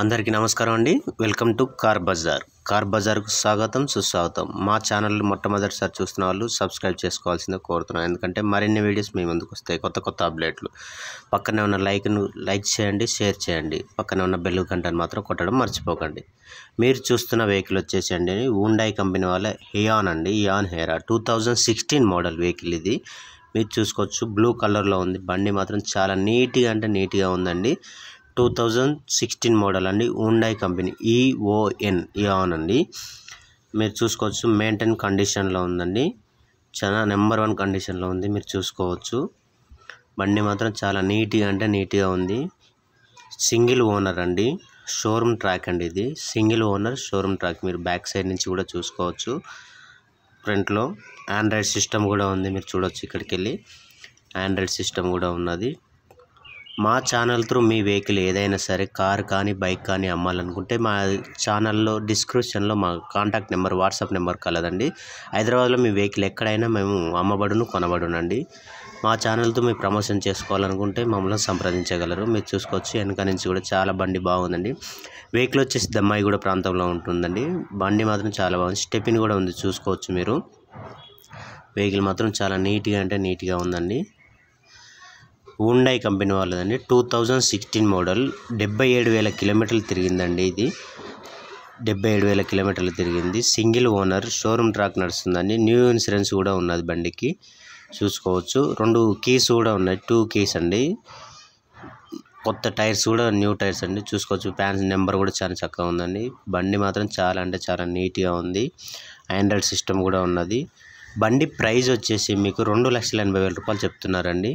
అందరికీ నమస్కారం అండి welcome to car bazaar car బజార్కు స్వాగతం సుస్వాగతం మా ఛానల్ మొట్టమొదటిసారి చూస్తున్న వాళ్ళు సబ్స్క్రైబ్ చేసుకోవాల్సిందే కోరుతున్నాను ఎందుకంటే మరిన్ని వీడియోస్ మీ ముందుకు వస్తాయి కొత్త కొత్త అప్డేట్లు పక్కనే ఉన్న లైక్ను లైక్ చేయండి షేర్ చేయండి పక్కనే ఉన్న బెల్ గంటను మాత్రం కొట్టడం మర్చిపోకండి మీరు చూస్తున్న వెహికల్ వచ్చేసండి హుండాయ్ కంపెనీ వాళ్ళ హియాన్ అండి Eon Era two model vehicle ఇది మీరు చూసుకోవచ్చు బ్లూ కలర్లో ఉంది బండి మాత్రం చాలా నీట్గా అంటే నీట్గా ఉందండి టూ థౌజండ్ సిక్స్టీన్ మోడల్ అండి ఉండాయి company EON e Eon e అండి మీరు చూసుకోవచ్చు మెయింటైన్ కండిషన్లో ఉందండి చాలా నెంబర్ వన్ కండిషన్లో ఉంది మీరు చూసుకోవచ్చు బండి మాత్రం చాలా నీట్గా అంటే నీట్గా ఉంది సింగిల్ ఓనర్ అండి షోరూమ్ ట్రాక్ అండి ఇది సింగిల్ ఓనర్ షోరూమ్ ట్రాక్ మీరు బ్యాక్ సైడ్ నుంచి కూడా చూసుకోవచ్చు ఫ్రంట్లో ఆండ్రాయిడ్ సిస్టమ్ కూడా ఉంది మీరు చూడవచ్చు ఇక్కడికి వెళ్ళి ఆండ్రాయిడ్ సిస్టమ్ కూడా ఉన్నది మా ఛానల్ త్రూ మీ వెహికల్ ఏదైనా సరే కార్ కానీ బైక్ కానీ అమ్మాలనుకుంటే మా ఛానల్లో డిస్క్రిప్షన్లో మా కాంటాక్ట్ నెంబర్ వాట్సాప్ నెంబర్ కలదండి హైదరాబాద్లో మీ వెహికల్ ఎక్కడైనా మేము అమ్మబడును కొనబడునండి మా ఛానల్తో మీ ప్రమోషన్ చేసుకోవాలనుకుంటే మమ్మల్ని సంప్రదించగలరు మీరు చూసుకోవచ్చు వెనక నుంచి కూడా చాలా బండి బాగుందండి వెహికల్ వచ్చేసి దమ్మాయిగూడ ప్రాంతంలో ఉంటుందండి బండి మాత్రం చాలా బాగుంది స్టెపిన్ కూడా ఉంది చూసుకోవచ్చు మీరు వెహికల్ మాత్రం చాలా నీట్గా అంటే నీట్గా ఉందండి హుండాయ్ కంపెనీ వాళ్ళదండి టూ థౌజండ్ సిక్స్టీన్ మోడల్ డెబ్బై ఏడు వేల కిలోమీటర్లు తిరిగిందండి ఇది డెబ్బై ఏడు వేల కిలోమీటర్లు తిరిగింది సింగిల్ ఓనర్ షోరూమ్ ట్రాక్ నడుస్తుందండి న్యూ ఇన్సూరెన్స్ కూడా ఉన్నది బండికి చూసుకోవచ్చు రెండు కీస్ కూడా ఉన్నాయి టూ కీస్ అండి కొత్త టైర్స్ కూడా న్యూ టైర్స్ అండి చూసుకోవచ్చు ఫ్యాన్స్ నెంబర్ కూడా చాలా చక్కగా ఉందండి బండి మాత్రం చాలా అంటే చాలా నీట్గా ఉంది ఆండ్రాయిడ్ సిస్టమ్ కూడా ఉన్నది బండి ప్రైజ్ వచ్చేసి మీకు రెండు లక్షల ఎనభై వేల రూపాయలు చెప్తున్నారండి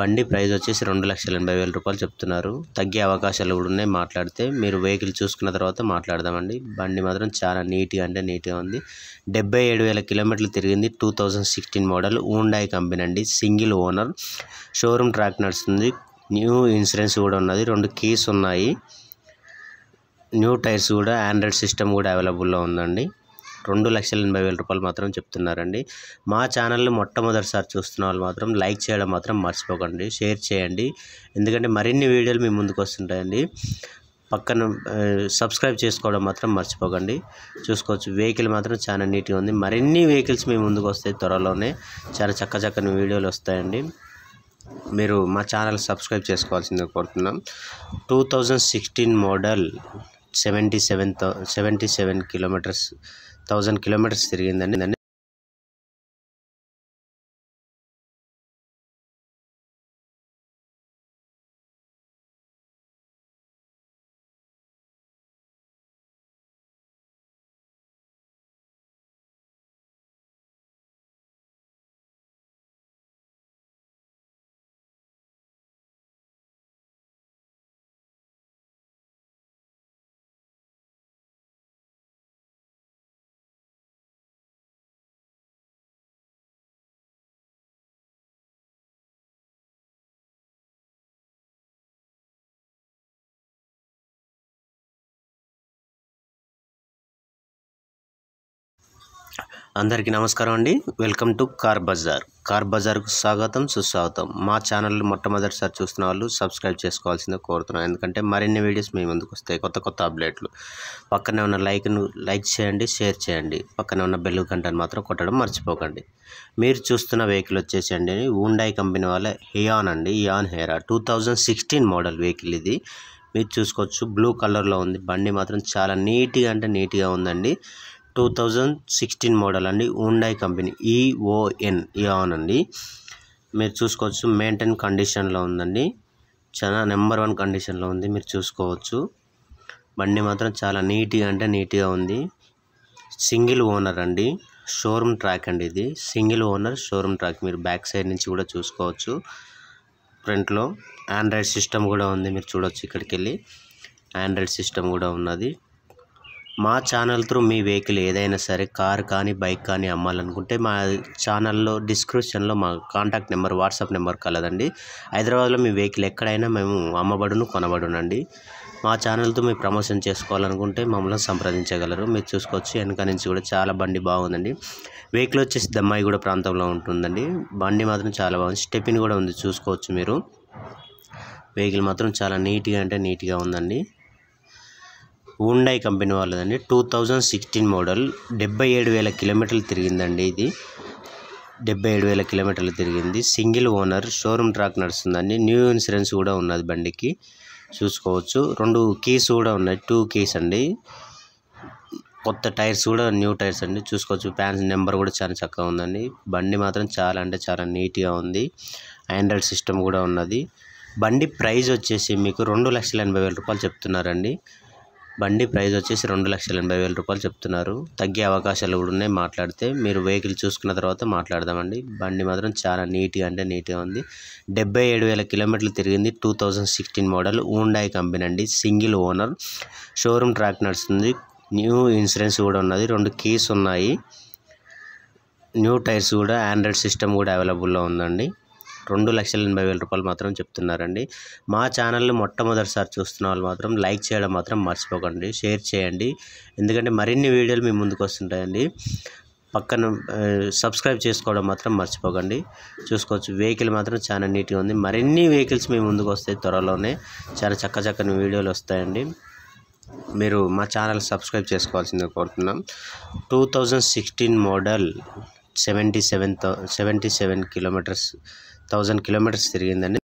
బండి ప్రైస్ వచ్చేసి రెండు లక్షల ఎనభై వేల రూపాయలు చెప్తున్నారు తగ్గే అవకాశాలు కూడా ఉన్నాయి మాట్లాడితే మీరు వెహికల్ చూసుకున్న తర్వాత మాట్లాడదామండి బండి మాత్రం చాలా నీట్గా అంటే నీట్గా ఉంది డెబ్బై ఏడు వేల కిలోమీటర్లు తిరిగింది two thousand sixteen model Hyundai company అండి సింగిల్ ఓనర్ షోరూమ్ ట్రాక్ నడుస్తుంది న్యూ ఇన్సూరెన్స్ కూడా ఉన్నది రెండు కీస్ ఉన్నాయి న్యూ టైర్స్ కూడా ఆండ్రాయిడ్ సిస్టమ్ కూడా అవైలబుల్లో ఉందండి రెండు లక్షల ఎనభై వేల రూపాయలు మాత్రం చెప్తున్నారండి మా ఛానల్ని మొట్టమొదటిసారి చూస్తున్న వాళ్ళు మాత్రం లైక్ చేయడం మాత్రం మర్చిపోకండి షేర్ చేయండి ఎందుకంటే మరిన్ని వీడియోలు మీ ముందుకు వస్తుంటాయండి పక్కన సబ్స్క్రైబ్ చేసుకోవడం మాత్రం మర్చిపోకండి చూసుకోవచ్చు వెహికల్ మాత్రం చాలా నీట్గా ఉంది మరిన్ని వెహికల్స్ మీ ముందుకు వస్తాయి త్వరలోనే చాలా చక్క చక్కని వీడియోలు వస్తాయండి మీరు మా ఛానల్ సబ్స్క్రైబ్ చేసుకోవాల్సిందిగా కోరుతున్నాం two thousand sixteen model seventy seven seventy seven kilometres thousand kilometres తిరిగిందండి అందరికీ నమస్కారం అండి welcome to car bazaar car బజార్కు స్వాగతం సుస్వాగతం మా ఛానల్ మొట్టమొదటిసారి చూస్తున్న వాళ్ళు సబ్స్క్రైబ్ చేసుకోవాల్సిందే కోరుతున్నాను ఎందుకంటే మరిన్ని వీడియోస్ మీ ముందుకు వస్తాయి కొత్త కొత్త అప్డేట్లు పక్కనే ఉన్న లైక్ను లైక్ చేయండి షేర్ చేయండి పక్కనే ఉన్న బెల్ గంటను మాత్రం కొట్టడం మర్చిపోకండి మీరు చూస్తున్న వెహికల్ వచ్చేసండి ఉండాయి కంపెనీ వాళ్ళ హియాన్ అండి Eon Era two model vehicle ఇది మీరు చూసుకోవచ్చు బ్లూ కలర్లో ఉంది బండి మాత్రం చాలా నీట్గా అంటే నీట్గా ఉందండి టూ థౌజండ్ సిక్స్టీన్ మోడల్ అండి ఉండాయి company EON e Eon e అండి మీరు చూసుకోవచ్చు మెయింటైన్ కండిషన్లో ఉందండి చాలా నెంబర్ వన్ కండిషన్లో ఉంది మీరు చూసుకోవచ్చు బండి మాత్రం చాలా నీట్గా అంటే నీట్గా ఉంది సింగిల్ ఓనర్ అండి షోరూమ్ ట్రాక్ అండి ఇది సింగిల్ ఓనర్ షోరూమ్ ట్రాక్ మీరు బ్యాక్ సైడ్ నుంచి కూడా చూసుకోవచ్చు ఫ్రంట్లో ఆండ్రాయిడ్ సిస్టమ్ కూడా ఉంది మీరు చూడవచ్చు ఇక్కడికి వెళ్ళి ఆండ్రాయిడ్ సిస్టమ్ కూడా ఉన్నది మా ఛానల్ త్రూ మీ వెహికల్ ఏదైనా సరే కార్ కానీ బైక్ కానీ అమ్మాలనుకుంటే మా ఛానల్లో డిస్క్రిప్షన్లో మా కాంటాక్ట్ నెంబర్ వాట్సాప్ నెంబర్ కలదండి హైదరాబాద్లో మీ వెహికల్ ఎక్కడైనా మేము అమ్మబడును కొనబడునండి మా ఛానల్తో మీరు ప్రమోషన్ చేసుకోవాలనుకుంటే మమ్మల్ని సంప్రదించగలరు మీరు చూసుకోవచ్చు వెనక నుంచి కూడా చాలా బండి బాగుందండి వెహికల్ వచ్చేసి దమ్మాయిగూడ ప్రాంతంలో ఉంటుందండి బండి మాత్రం చాలా బాగుంది స్టెపిన్ కూడా ఉంది చూసుకోవచ్చు మీరు వెహికల్ మాత్రం చాలా నీట్గా అంటే నీట్గా ఉందండి హుండాయ్ కంపెనీ వాళ్ళదండి టూ థౌజండ్ సిక్స్టీన్ మోడల్ డెబ్బై ఏడు వేల కిలోమీటర్లు తిరిగిందండి ఇది డెబ్బై ఏడు వేల కిలోమీటర్లు తిరిగింది సింగిల్ ఓనర్ షోరూమ్ ట్రాక్ నడుస్తుందండి న్యూ ఇన్సూరెన్స్ కూడా ఉన్నది బండికి చూసుకోవచ్చు రెండు కీస్ కూడా ఉన్నాయి టూ కీస్ అండి కొత్త టైర్స్ కూడా న్యూ టైర్స్ అండి చూసుకోవచ్చు ఫ్యాన్స్ నెంబర్ కూడా చాలా చక్కగా ఉందండి బండి మాత్రం చాలా అంటే చాలా నీట్గా ఉంది ఆండ్రాయిడ్ సిస్టమ్ కూడా ఉన్నది బండి ప్రైజ్ వచ్చేసి మీకు రెండు లక్షల ఎనభై వేల రూపాయలు చెప్తున్నారండి బండి ప్రైస్ వచ్చేసి రెండు లక్షల ఎనభై వేల రూపాయలు చెప్తున్నారు తగ్గే అవకాశాలు కూడా ఉన్నాయి మాట్లాడితే మీరు వెహికల్ చూసుకున్న తర్వాత మాట్లాడదామండి బండి మాత్రం చాలా నీట్గా అంటే నీట్గా ఉంది డెబ్బై ఏడు వేల కిలోమీటర్లు తిరిగింది two thousand sixteen model Hyundai company అండి సింగిల్ ఓనర్ షోరూమ్ ట్రాక్ నడుస్తుంది న్యూ ఇన్సూరెన్స్ కూడా ఉన్నది రెండు కీస్ ఉన్నాయి న్యూ టైర్స్ కూడా ఆండ్రాయిడ్ సిస్టమ్ కూడా అవైలబుల్లో ఉందండి రెండు లక్షల ఎనభై వేల రూపాయలు మాత్రం చెప్తున్నారండి మా ఛానల్ని మొట్టమొదటిసారి చూస్తున్న వాళ్ళు మాత్రం లైక్ చేయడం మాత్రం మర్చిపోకండి షేర్ చేయండి ఎందుకంటే మరిన్ని వీడియోలు మీ ముందుకు వస్తుంటాయండి పక్కన సబ్స్క్రైబ్ చేసుకోవడం మాత్రం మర్చిపోకండి చూసుకోవచ్చు వెహికల్ మాత్రం చాలా నీట్గా ఉంది మరిన్ని వెహికల్స్ మీ ముందుకు వస్తాయి త్వరలోనే చాలా చక్క చక్కని వీడియోలు వస్తాయండి మీరు మా ఛానల్ సబ్స్క్రైబ్ చేసుకోవాల్సిందే కోరుతున్నాం two thousand sixteen model seventy seven seventy seven kilometres thousand kilometres తిరిగిందండి